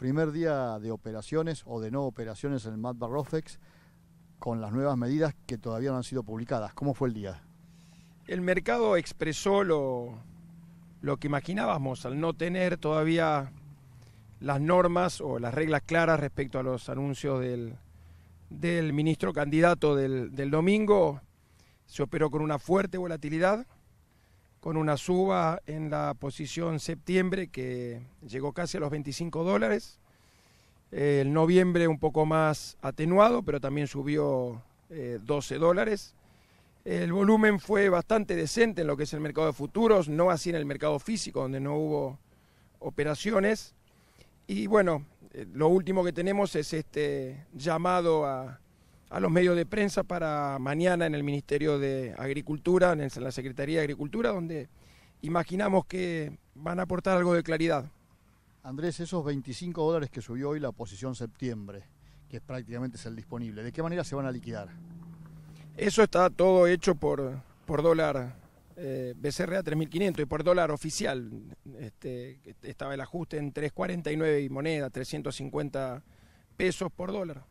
primer día de operaciones o de no operaciones en el Mad con las nuevas medidas que todavía no han sido publicadas. ¿Cómo fue el día? El mercado expresó lo, lo que imaginábamos al no tener todavía las normas o las reglas claras respecto a los anuncios del, del ministro candidato del, del domingo. Se operó con una fuerte volatilidad, con una suba en la posición septiembre que llegó casi a los 25 dólares. Eh, el noviembre un poco más atenuado, pero también subió 12 eh, dólares. El volumen fue bastante decente en lo que es el mercado de futuros, no así en el mercado físico, donde no hubo operaciones. Y bueno, eh, lo último que tenemos es este llamado a, a los medios de prensa para mañana en el Ministerio de Agricultura, en la Secretaría de Agricultura, donde imaginamos que van a aportar algo de claridad. Andrés, esos 25 dólares que subió hoy la posición septiembre, que prácticamente es el disponible, ¿de qué manera se van a liquidar? Eso está todo hecho por, por dólar eh, BCRA 3.500 y por dólar oficial. Este, estaba el ajuste en 3.49 y moneda, 350 pesos por dólar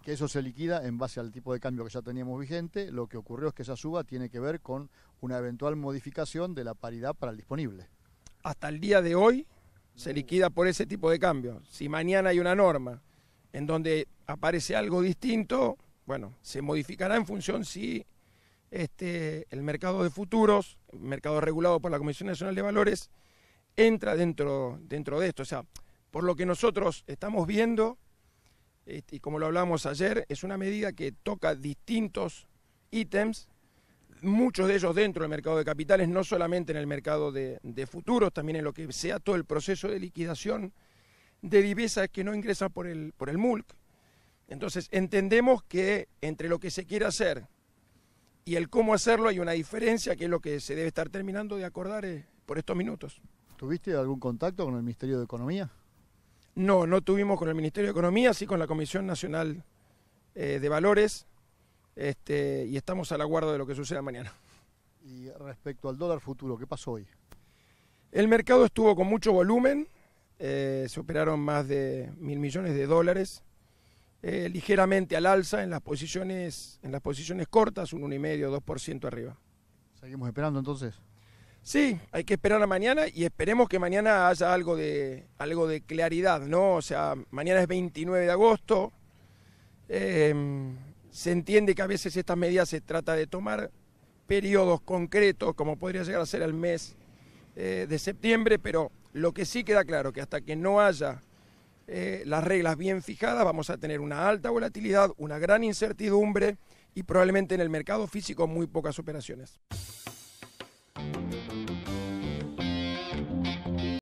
que eso se liquida en base al tipo de cambio que ya teníamos vigente. Lo que ocurrió es que esa suba tiene que ver con una eventual modificación de la paridad para el disponible. Hasta el día de hoy se mm. liquida por ese tipo de cambio. Si mañana hay una norma en donde aparece algo distinto, bueno, se modificará en función si este, el mercado de futuros, mercado regulado por la Comisión Nacional de Valores, entra dentro, dentro de esto. O sea, por lo que nosotros estamos viendo, este, y como lo hablamos ayer, es una medida que toca distintos ítems, muchos de ellos dentro del mercado de capitales, no solamente en el mercado de, futuros, también en lo que sea todo el proceso de liquidación de divisas que no ingresan por el, por el MULC. Entonces entendemos que entre lo que se quiere hacer y el cómo hacerlo hay una diferencia que es lo que se debe estar terminando de acordar eh, por estos minutos. ¿Tuviste algún contacto con el Ministerio de Economía? No, no tuvimos con el Ministerio de Economía, sí con la Comisión Nacional eh, de Valores, este, y estamos a la guarda de lo que suceda mañana. Y respecto al dólar futuro, ¿qué pasó hoy? El mercado estuvo con mucho volumen, eh, se operaron más de mil millones de dólares, eh, ligeramente al alza en las posiciones, en las posiciones cortas, un 1,5, 2% arriba. Seguimos esperando entonces. Sí, hay que esperar a mañana y esperemos que mañana haya algo de, algo de claridad, ¿no? O sea, mañana es 29 de agosto. Em, se entiende que a veces estas medidas se trata de tomar periodos concretos, como podría llegar a ser el mes eh, de septiembre, pero lo que sí queda claro que hasta que no haya eh, las reglas bien fijadas, vamos a tener una alta volatilidad, una gran incertidumbre y probablemente en el mercado físico muy pocas operaciones.